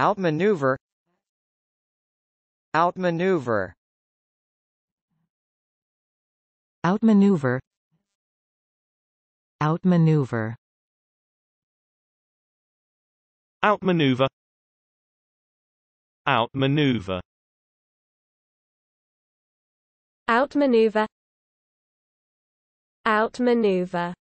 outmaneuver outmaneuver outmaneuver outmaneuver outmaneuver outmaneuver outmaneuver outmaneuver